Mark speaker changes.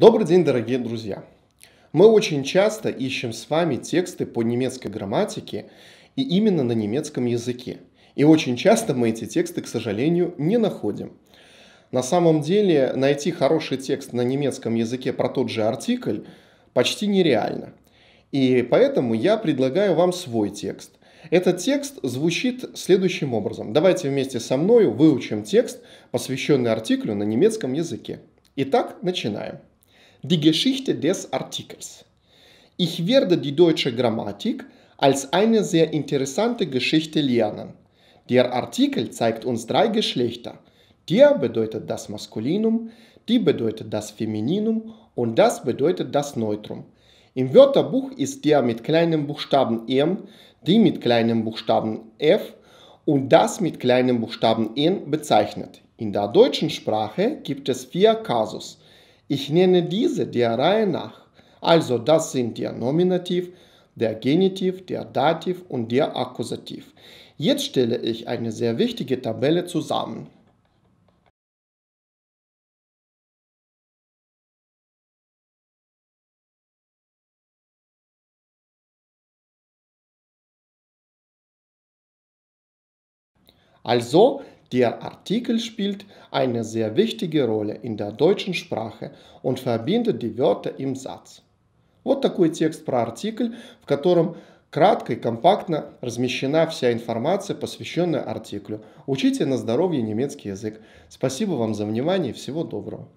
Speaker 1: Добрый день, дорогие друзья! Мы очень часто ищем с вами тексты по немецкой грамматике и именно на немецком языке. И очень часто мы эти тексты, к сожалению, не находим. На самом деле найти хороший текст на немецком языке про тот же артикль почти нереально. И поэтому я предлагаю вам свой текст. Этот текст звучит следующим образом. Давайте вместе со мной выучим текст, посвященный артиклю на немецком языке. Итак, начинаем. die Geschichte des Artikels. Ich werde die deutsche Grammatik als eine sehr interessante Geschichte lernen. Der Artikel zeigt uns drei Geschlechter. Der bedeutet das Maskulinum, die bedeutet das Femininum und das bedeutet das Neutrum. Im Wörterbuch ist der mit kleinem Buchstaben M, die mit kleinem Buchstaben F und das mit kleinem Buchstaben N bezeichnet. In der deutschen Sprache gibt es vier Kasus. Ich nenne diese der Reihe nach. Also das sind der Nominativ, der Genitiv, der Dativ und der Akkusativ. Jetzt stelle ich eine sehr wichtige Tabelle
Speaker 2: zusammen. Also,
Speaker 1: Der Artikel spielt eine sehr wichtige Rolle in der deutschen Sprache und verbindet die Wörter im Satz. Вот такой текст про артикль, в котором кратко и компактно размещена вся информация, посвященная артиклю. Учите на здоровье немецкий язык. Спасибо вам за внимание и всего доброго.